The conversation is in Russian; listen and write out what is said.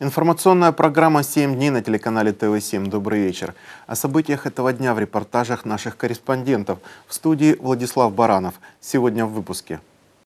Информационная программа «Семь дней» на телеканале ТВ-7. Добрый вечер. О событиях этого дня в репортажах наших корреспондентов. В студии Владислав Баранов. Сегодня в выпуске.